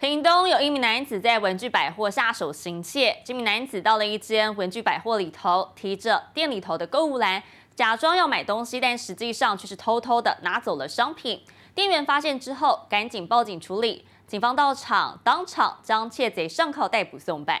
屏东有一名男子在文具百货下手行窃，这名男子到了一间文具百货里头，提着店里头的购物篮，假装要买东西，但实际上却是偷偷的拿走了商品。店员发现之后，赶紧报警处理，警方到场，当场将窃贼上铐逮捕送办。